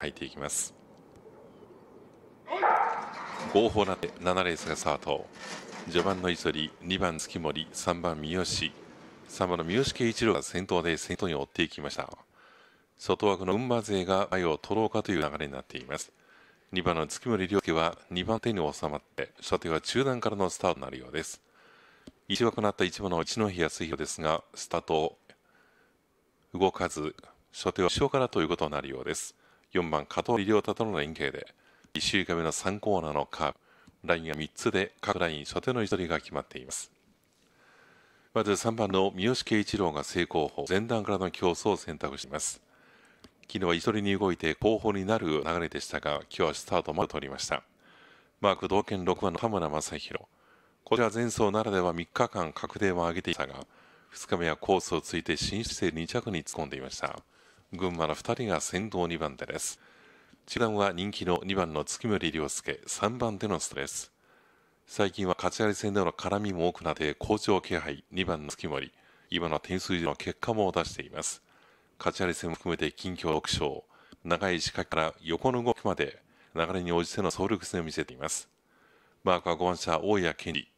入っていきます合法なで7レースがスタート序盤の磯里2番月森3番三好3番の三好圭一郎が先頭で先頭に追っていきました外枠の運馬勢が愛を取ろうかという流れになっています2番の月森亮介は2番手に収まって初手は中段からのスタートになるようです1枠なった1番の一戸康弘ですがスタート動かず初手は後ろからということになるようです4番加藤良、太との連携で1周目の3コーナーのカーブラインが3つで各ライン初手の位置取りが決まっていますまず3番の三好圭一郎が正攻法前段からの競争を選択しています昨日は位置取りに動いて後方になる流れでしたが今日はスタートまで取りましたマーク同県6番の田村正宏こちら前走ならでは3日間確定を上げていましたが2日目はコースをついて新姿勢2着に突っ込んでいました群馬の2人が先導2番手です中団は人気の2番の月森涼介3番手のストレス最近は勝ち上がり戦での絡みも多くなって好調気配2番の月森今の点数以上の結果も出しています勝ち上がり戦も含めて近況6勝長い仕掛けから横の動きまで流れに応じての総力戦を見せていますマークは5番車大谷健二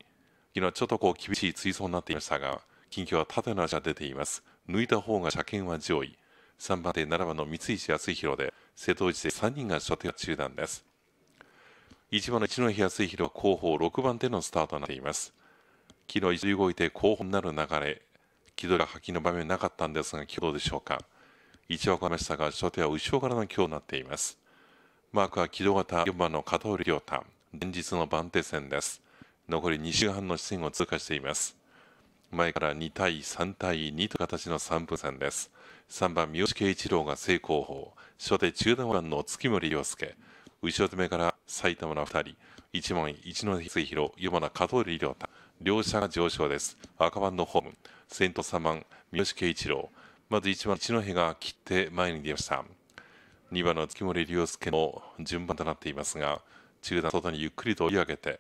昨日ちょっとこう厳しい追走になっていましたが近況は縦の足が出ています抜いた方が車検は上位3番手7番の三石康弘で瀬戸内で3人が初手中断です1番の一戸康弘は後方6番手のスタートになっています昨日一度動いて後方になる流れ気取り吐きの場面なかったんですが今日どうでしょうか一番かましたが初手は後ろからの今日になっていますマークは軌道型4番の片寄亮太連日の番手戦です残り2週半の試験を通過しています前から2対3対2という形の3分戦です。3番、三好圭一郎が正攻法。初手中段番の月森涼介。後ろ詰めから埼玉の2人。一番一ノ瀬弘、4番加藤亮太。両者が上昇です。赤番のホーム。先頭3番、三好圭一郎。まず1番、一戸が切って前に出ました。2番の月森涼介の順番となっていますが、中段外にゆっくりと追い上げて、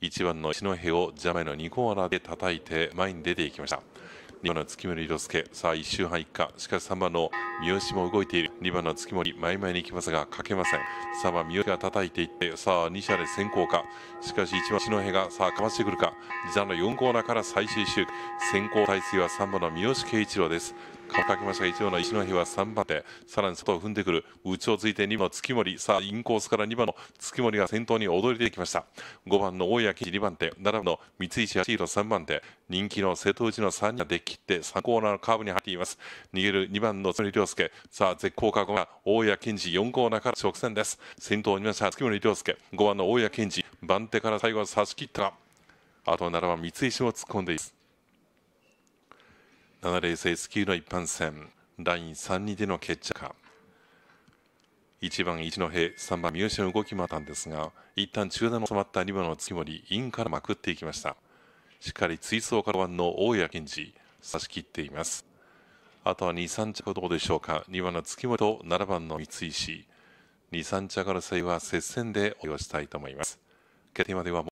1番の篠戸をジャマイの2コーナーで叩いて前に出ていきました2番の月森涼介さあ1周半いかしかし3番の三好も動いている2番の月森前々に行きますがかけません3番三好が叩いていってさあ2車で先行かしかし1番篠戸がさあかましてくるか座の4コーナーから最終周先行体制は3番の三好圭一郎ですきました1番の石の日は3番手さらに外を踏んでくる内をついて2番の月森さあインコースから2番の月森が先頭に躍り出てきました5番の大谷二2番手7番の三石八弘3番手人気の瀬戸内の3人が出切って3コーナーのカーブに入っています逃げる2番の月森涼介さあ絶好過去が大谷健二4コーナーから直線です先頭にいました月森涼介5番の大谷健二番手から最後は差し切ったがあと7番三石も突っ込んでいます7レース S 級の一般戦ライン32での決着か1番一戸3番三好の動きもあったんですが一旦中段の収まった2番の月森インからまくっていきましたしっかり追走から1の大谷健二差し切っていますあとは23着どうでしょうか2番の月森と7番の三井氏23着争いは接戦で応用したいと思います決定までは